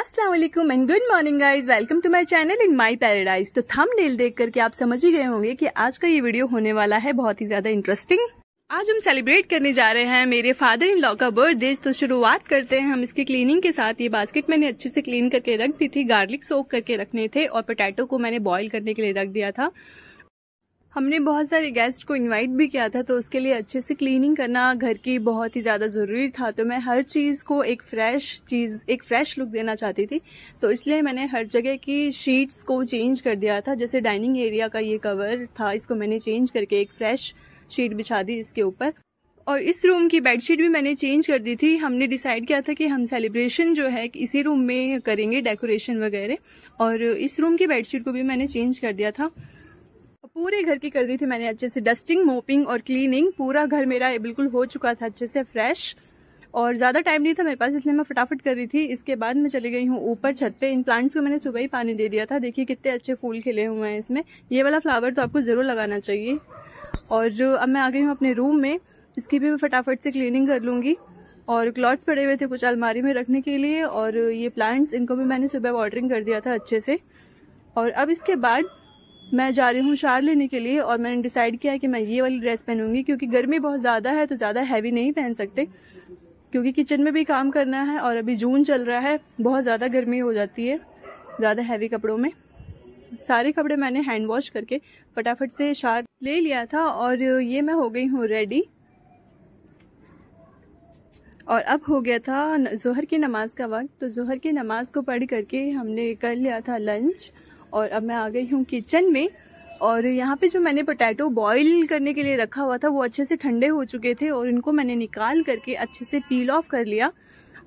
Aslam and good morning guys welcome to my channel in my paradise तो थम nail देख करके आप समझ ही गए होंगे कि आज का ये वीडियो होने वाला है बहुत ही ज्यादा इंटरेस्टिंग आज हम सेलिब्रेट करने जा रहे हैं मेरे फादर इन लॉ का बर्थडे तो शुरुआत करते हैं हम इसकी क्लीनिंग के साथ ये बास्केट मैंने अच्छे से क्लीन करके रख दी थी गार्लिक सोक करके रखने थे और पोटैटो को मैंने बॉयल करने के लिए रख दिया था हमने बहुत सारे गेस्ट को इनवाइट भी किया था तो उसके लिए अच्छे से क्लीनिंग करना घर की बहुत ही ज़्यादा ज़रूरी था तो मैं हर चीज़ को एक फ्रेश चीज़ एक फ्रेश लुक देना चाहती थी तो इसलिए मैंने हर जगह की शीट्स को चेंज कर दिया था जैसे डाइनिंग एरिया का ये कवर था इसको मैंने चेंज करके एक फ्रेश शीट बिछा दी इसके ऊपर और इस रूम की बेडशीट भी मैंने चेंज कर दी थी हमने डिसाइड किया था कि हम सेलिब्रेशन जो है इसी रूम में करेंगे डेकोरेशन वगैरह और इस रूम की बेडशीट को भी मैंने चेंज कर दिया था पूरे घर की कर दी थी मैंने अच्छे से डस्टिंग मोपिंग और क्लीनिंग पूरा घर मेरा बिल्कुल हो चुका था अच्छे से फ्रेश और ज़्यादा टाइम नहीं था मेरे पास इसलिए मैं फटाफट कर रही थी इसके बाद मैं चली गई हूँ ऊपर छत पे इन प्लांट्स को मैंने सुबह ही पानी दे दिया था देखिए कितने अच्छे फूल खिले हुए हैं इसमें ये वाला फ्लावर तो आपको ज़रूर लगाना चाहिए और अब मैं आ गई हूँ अपने रूम में इसकी भी मैं फटाफट से क्लीनिंग कर लूँगी और क्लॉथ्स पड़े हुए थे कुछ अलमारी में रखने के लिए और ये प्लांट्स इनको भी मैंने सुबह वाटरिंग कर दिया था अच्छे से और अब इसके बाद मैं जा रही हूँ शार लेने के लिए और मैंने डिसाइड किया है कि मैं ये वाली ड्रेस पहनूंगी क्योंकि गर्मी बहुत ज़्यादा है तो ज़्यादा हैवी नहीं पहन सकते क्योंकि किचन में भी काम करना है और अभी जून चल रहा है बहुत ज़्यादा गर्मी हो जाती है ज़्यादा हैवी कपड़ों में सारे कपड़े मैंने हैंड वॉश करके फटाफट से शार ले लिया था और ये मैं हो गई हूँ रेडी और अब हो गया था जहर की नमाज का वक्त तो जहर की नमाज को पढ़ करके हमने कर लिया था लंच और अब मैं आ गई हूँ किचन में और यहाँ पे जो मैंने पोटैटो बॉईल करने के लिए रखा हुआ था वो अच्छे से ठंडे हो चुके थे और इनको मैंने निकाल करके अच्छे से पील ऑफ कर लिया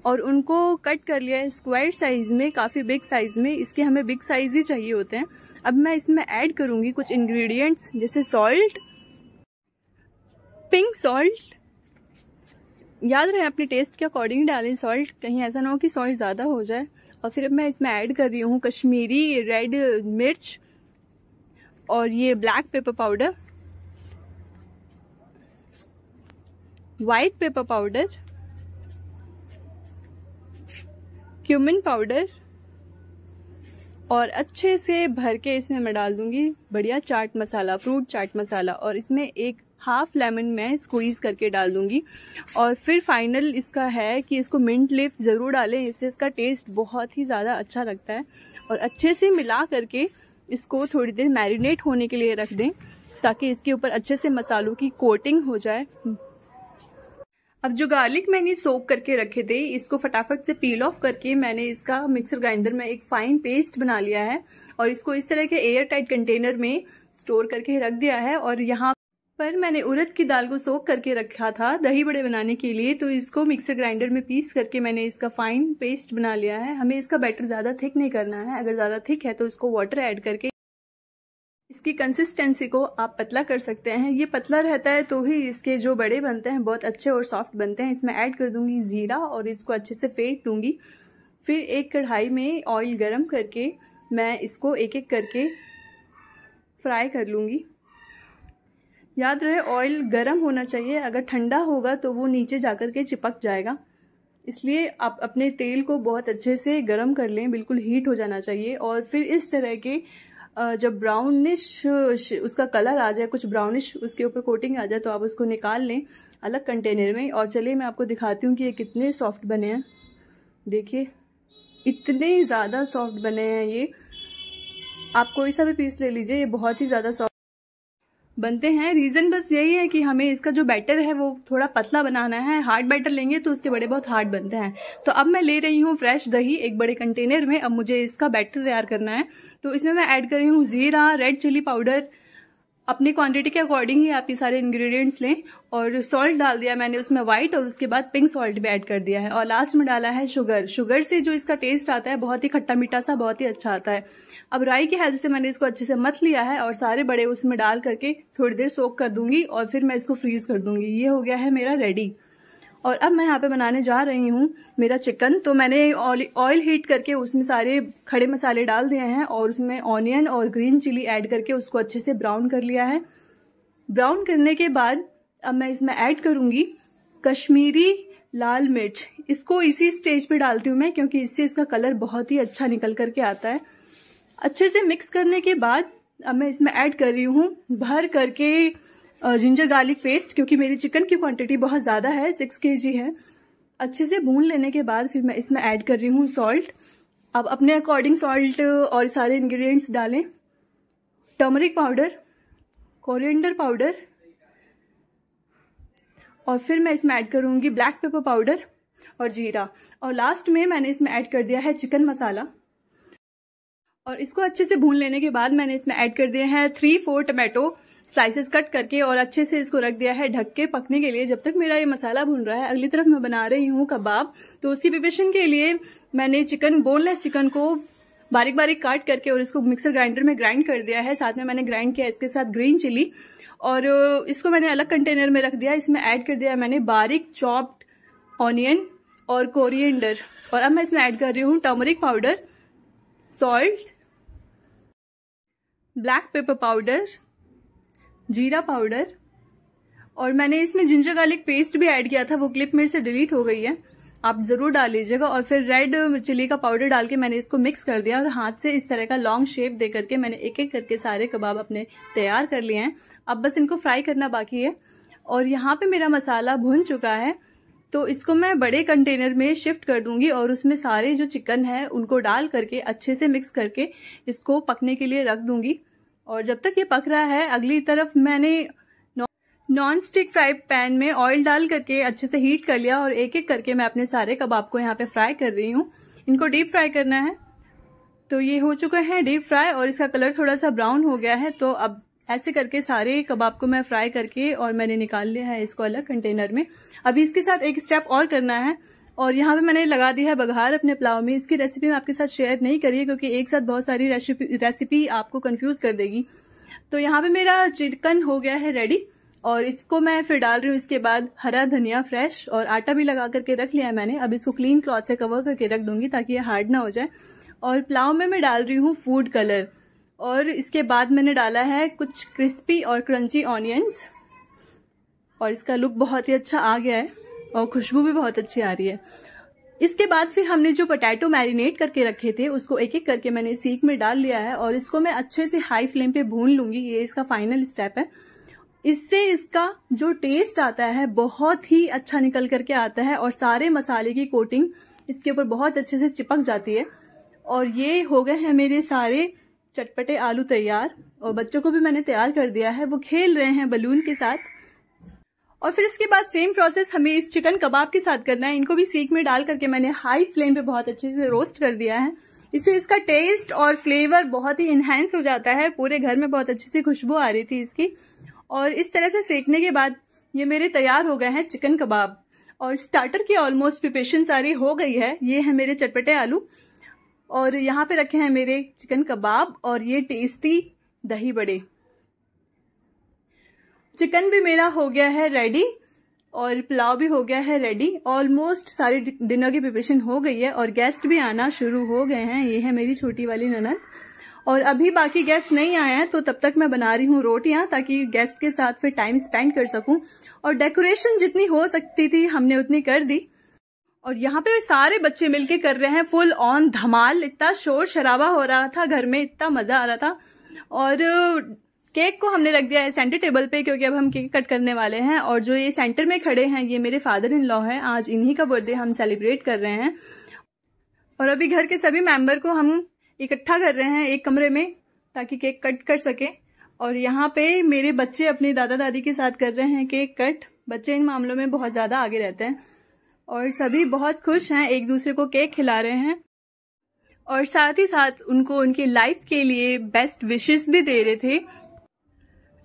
और उनको कट कर लिया स्क्वायर साइज में काफ़ी बिग साइज में इसके हमें बिग साइज ही चाहिए होते हैं अब मैं इसमें ऐड करूँगी कुछ इंग्रेडिएंट्स जैसे सॉल्ट पिंक सॉल्ट याद रहे अपने टेस्ट के अकॉर्डिंग डालें सॉल्ट कहीं ऐसा ना हो कि सॉल्ट ज़्यादा हो जाए और फिर मैं इसमें ऐड कर रही हूँ कश्मीरी रेड मिर्च और ये black pepper powder white pepper powder cumin powder और अच्छे से भर के इसमें मैं डाल दूंगी बढ़िया चाट मसाला फ्रूट चाट मसाला और इसमें एक हाफ लेमन मैं स्क्वीज करके डाल दूंगी और फिर फाइनल इसका है कि इसको मिंट लिप ज़रूर डालें इससे इसका टेस्ट बहुत ही ज़्यादा अच्छा लगता है और अच्छे से मिला करके इसको थोड़ी देर मैरिनेट होने के लिए रख दें ताकि इसके ऊपर अच्छे से मसालों की कोटिंग हो जाए अब जो गार्लिक मैंने सोक करके रखे थे इसको फटाफट से पील ऑफ करके मैंने इसका मिक्सर ग्राइंडर में एक फाइन पेस्ट बना लिया है और इसको इस तरह के एयर टाइट कंटेनर में स्टोर करके रख दिया है और यहाँ पर मैंने उड़द की दाल को सोख करके रखा था दही बड़े बनाने के लिए तो इसको मिक्सर ग्राइंडर में पीस करके मैंने इसका फाइन पेस्ट बना लिया है हमें इसका बैटर ज्यादा थिक नहीं करना है अगर ज्यादा थिक है तो इसको वाटर ऐड करके इसकी कंसिस्टेंसी को आप पतला कर सकते हैं ये पतला रहता है तो ही इसके जो बड़े बनते हैं बहुत अच्छे और सॉफ्ट बनते हैं इसमें ऐड कर दूंगी जीरा और इसको अच्छे से फेंक दूंगी फिर एक कढ़ाई में ऑयल गरम करके मैं इसको एक एक करके फ्राई कर लूँगी याद रहे ऑयल गर्म होना चाहिए अगर ठंडा होगा तो वो नीचे जाकर के चिपक जाएगा इसलिए आप अपने तेल को बहुत अच्छे से गर्म कर लें बिल्कुल हीट हो जाना चाहिए और फिर इस तरह के जब ब्राउनिश उसका कलर आ जाए कुछ ब्राउनिश उसके ऊपर कोटिंग आ जाए तो आप उसको निकाल लें अलग कंटेनर में और चलिए मैं आपको दिखाती हूँ कि ये कितने सॉफ्ट बने हैं देखिए इतने ज़्यादा सॉफ्ट बने हैं ये आप कोई सा भी पीस ले लीजिए ये बहुत ही ज़्यादा सॉफ्ट बनते हैं रीजन बस यही है कि हमें इसका जो बैटर है वो थोड़ा पतला बनाना है हार्ड बैटर लेंगे तो उसके बड़े बहुत हार्ड बनते हैं तो अब मैं ले रही हूँ फ्रेश दही एक बड़े कंटेनर में अब मुझे इसका बैटर तैयार करना है तो इसमें मैं ऐड कर रही हूँ जीरा रेड चिली पाउडर अपनी क्वांटिटी के अकॉर्डिंग ही आप ये सारे इंग्रेडिएंट्स लें और सॉल्ट डाल दिया मैंने उसमें व्हाइट और उसके बाद पिंक सॉल्ट भी ऐड कर दिया है और लास्ट में डाला है शुगर शुगर से जो इसका टेस्ट आता है बहुत ही खट्टा मीठा सा बहुत ही अच्छा आता है अब राई की हेल्प से मैंने इसको अच्छे से मत लिया है और सारे बड़े उसमें डाल करके थोड़ी देर सोख कर दूंगी और फिर मैं इसको फ्रीज कर दूंगी ये हो गया है मेरा रेडी और अब मैं यहाँ पे बनाने जा रही हूँ मेरा चिकन तो मैंने ऑयल हीट करके उसमें सारे खड़े मसाले डाल दिए हैं और उसमें ऑनियन और ग्रीन चिली ऐड करके उसको अच्छे से ब्राउन कर लिया है ब्राउन करने के बाद अब मैं इसमें ऐड करूंगी कश्मीरी लाल मिर्च इसको इसी स्टेज पे डालती हूँ मैं क्योंकि इससे इसका कलर बहुत ही अच्छा निकल करके आता है अच्छे से मिक्स करने के बाद अब मैं इसमें ऐड कर रही हूँ भर करके जिंजर गार्लिक पेस्ट क्योंकि मेरी चिकन की क्वांटिटी बहुत ज़्यादा है सिक्स के है अच्छे से भून लेने के बाद फिर मैं इसमें ऐड कर रही हूँ सॉल्ट अब अपने अकॉर्डिंग सॉल्ट और सारे इंग्रेडिएंट्स डालें टर्मरिक पाउडर कोरिएंडर पाउडर और फिर मैं इसमें ऐड करूँगी ब्लैक पेपर पाउडर और जीरा और लास्ट में मैंने इसमें ऐड कर दिया है चिकन मसाला और इसको अच्छे से भून लेने के बाद मैंने इसमें ऐड कर दिया है three four tomato slices cut करके और अच्छे से इसको रख दिया है ढक के पकने के लिए जब तक मेरा ये मसाला भून रहा है अगली तरफ मैं बना रही हूँ कबाब तो उसकी प्रिपरेशन के लिए मैंने चिकन बोनलेस चिकन को बारीक बारीक काट करके और इसको मिक्सर ग्राइंडर में ग्राइंड कर दिया है साथ में मैंने ग्राइंड किया इसके साथ ग्रीन चिली और इसको मैंने अलग कंटेनर में रख दिया इसमें ऐड कर दिया मैंने बारीक चॉप्ड ऑनियन और कोरिएंडर और अब मैं इसमें ऐड कर रही हूँ turmeric powder salt black pepper powder जीरा पाउडर और मैंने इसमें जिंजर गार्लिक पेस्ट भी ऐड किया था वो क्लिप मेरे से डिलीट हो गई है आप जरूर डाल लीजिएगा और फिर रेड चिली का पाउडर डाल के मैंने इसको मिक्स कर दिया और हाथ से इस तरह का लॉन्ग शेप दे करके मैंने एक एक करके सारे कबाब अपने तैयार कर लिए हैं अब बस इनको फ्राई करना बाकी है और यहाँ पे मेरा मसाला भुन चुका है तो इसको मैं बड़े कंटेनर में शिफ्ट कर दूंगी और उसमें सारे जो चिकन है उनको डाल करके अच्छे से मिक्स करके इसको पकने के लिए रख दूंगी और जब तक ये पक रहा है अगली तरफ मैंने नॉन स्टिक फ्राई पैन में ऑयल डाल करके अच्छे से हीट कर लिया और एक एक करके मैं अपने सारे कबाब को यहाँ पे फ्राई कर रही हूँ इनको डीप फ्राई करना है तो ये हो चुके हैं डीप फ्राई और इसका कलर थोड़ा सा ब्राउन हो गया है तो अब ऐसे करके सारे कबाब को मैं फ्राई करके और मैंने निकाल लिया है इसको अलग कंटेनर में अभी इसके साथ एक स्टेप और करना है और यहाँ पे मैंने लगा दिया है बघार अपने पुलाव में इसकी रेसिपी मैं आपके साथ शेयर नहीं करिए क्योंकि एक साथ बहुत सारी रेसिपी आपको कंफ्यूज कर देगी तो यहाँ पे मेरा चिकन हो गया है रेडी और इसको मैं फिर डाल रही हूँ इसके बाद हरा धनिया फ्रेश और आटा भी लगा करके रख लिया है मैंने अब इसको क्लीन क्लॉथ से कवर करके रख दूंगी ताकि ये हार्ड ना हो जाए और पुलाव में मैं डाल रही हूँ फूड कलर और इसके बाद मैंने डाला है कुछ क्रिस्पी और क्रंची ऑनियंस और इसका लुक बहुत ही अच्छा आ गया है और खुशबू भी बहुत अच्छी आ रही है इसके बाद फिर हमने जो पोटैटो मैरिनेट करके रखे थे उसको एक एक करके मैंने सीख में डाल लिया है और इसको मैं अच्छे से हाई फ्लेम पे भून लूंगी ये इसका फाइनल स्टेप है इससे इसका जो टेस्ट आता है बहुत ही अच्छा निकल करके आता है और सारे मसाले की कोटिंग इसके ऊपर बहुत अच्छे से चिपक जाती है और ये हो गए हैं मेरे सारे चटपटे आलू तैयार और बच्चों को भी मैंने तैयार कर दिया है वो खेल रहे हैं बलून के साथ और फिर इसके बाद सेम प्रोसेस हमें इस चिकन कबाब के साथ करना है इनको भी सीख में डाल करके मैंने हाई फ्लेम पे बहुत अच्छे से रोस्ट कर दिया है इससे इसका टेस्ट और फ्लेवर बहुत ही इन्हेंस हो जाता है पूरे घर में बहुत अच्छी सी खुशबू आ रही थी इसकी और इस तरह से सेकने के बाद ये मेरे तैयार हो गए हैं चिकन कबाब और स्टार्टर की ऑलमोस्ट प्रिपेशन सारी हो गई है ये है मेरे चटपटे आलू और यहाँ पे रखे हैं मेरे चिकन कबाब और ये टेस्टी दही बड़े चिकन भी मेरा हो गया है रेडी और पुलाव भी हो गया है रेडी ऑलमोस्ट सारी डिनर की प्रिपरेशन हो गई है और गेस्ट भी आना शुरू हो गए हैं ये है मेरी छोटी वाली ननद और अभी बाकी गेस्ट नहीं आए हैं तो तब तक मैं बना रही हूँ रोटियां ताकि गेस्ट के साथ फिर टाइम स्पेंड कर सकूं और डेकोरेशन जितनी हो सकती थी हमने उतनी कर दी और यहाँ पे सारे बच्चे मिलके कर रहे हैं फुल ऑन धमाल इतना शोर शराबा हो रहा था घर में इतना मजा आ रहा था और केक को हमने रख दिया है सेंटर टेबल पे क्योंकि अब हम केक कट करने वाले हैं और जो ये सेंटर में खड़े हैं ये मेरे फादर इन लॉ हैं आज इन्हीं का बर्थडे हम सेलिब्रेट कर रहे हैं और अभी घर के सभी मेंबर को हम इकट्ठा कर रहे हैं एक कमरे में ताकि केक कट कर सके और यहाँ पे मेरे बच्चे अपने दादा दादी के साथ कर रहे हैं केक कट बच्चे इन मामलों में बहुत ज्यादा आगे रहते हैं और सभी बहुत खुश हैं एक दूसरे को केक खिला रहे हैं और साथ ही साथ उनको उनकी लाइफ के लिए बेस्ट विशेष भी दे रहे थे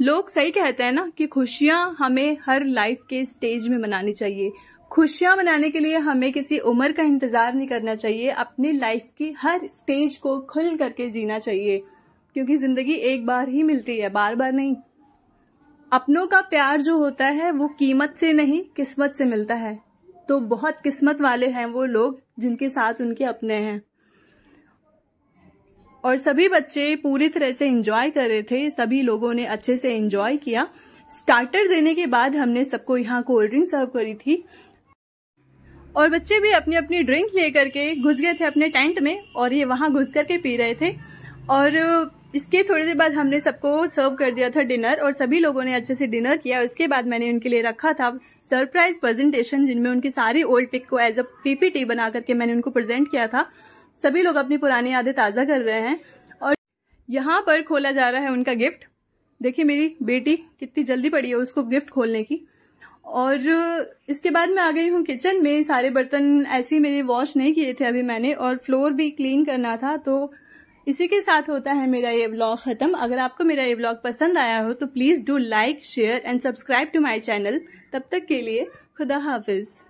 लोग सही कहते हैं ना कि खुशियां हमें हर लाइफ के स्टेज में मनानी चाहिए खुशियां मनाने के लिए हमें किसी उम्र का इंतजार नहीं करना चाहिए अपनी लाइफ की हर स्टेज को खुल करके जीना चाहिए क्योंकि जिंदगी एक बार ही मिलती है बार बार नहीं अपनों का प्यार जो होता है वो कीमत से नहीं किस्मत से मिलता है तो बहुत किस्मत वाले हैं वो लोग जिनके साथ उनके अपने हैं और सभी बच्चे पूरी तरह से इंजॉय कर रहे थे सभी लोगों ने अच्छे से एंजॉय किया स्टार्टर देने के बाद हमने सबको यहाँ कोल्ड ड्रिंक सर्व करी थी और बच्चे भी अपनी अपनी ड्रिंक ले करके घुस गए थे अपने टेंट में और ये वहां घुस करके पी रहे थे और इसके थोड़ी देर बाद हमने सबको सर्व कर दिया था डिनर और सभी लोगों ने अच्छे से डिनर किया उसके बाद मैंने उनके लिए रखा था सरप्राइज प्रेजेंटेशन जिनमें उनकी सारी ओल्ड पिक को एज अ पीपीटी बना करके मैंने उनको प्रेजेंट किया था सभी लोग अपनी पुरानी यादें ताज़ा कर रहे हैं और यहाँ पर खोला जा रहा है उनका गिफ्ट देखिए मेरी बेटी कितनी जल्दी पड़ी है उसको गिफ्ट खोलने की और इसके बाद मैं आ गई हूँ किचन में सारे बर्तन ऐसे ही मेरे वॉश नहीं किए थे अभी मैंने और फ्लोर भी क्लीन करना था तो इसी के साथ होता है मेरा ये व्लॉग खत्म अगर आपको मेरा ये व्लॉग पसंद आया हो तो please do like share and subscribe to my channel तब तक के लिए खुदा हाफिज़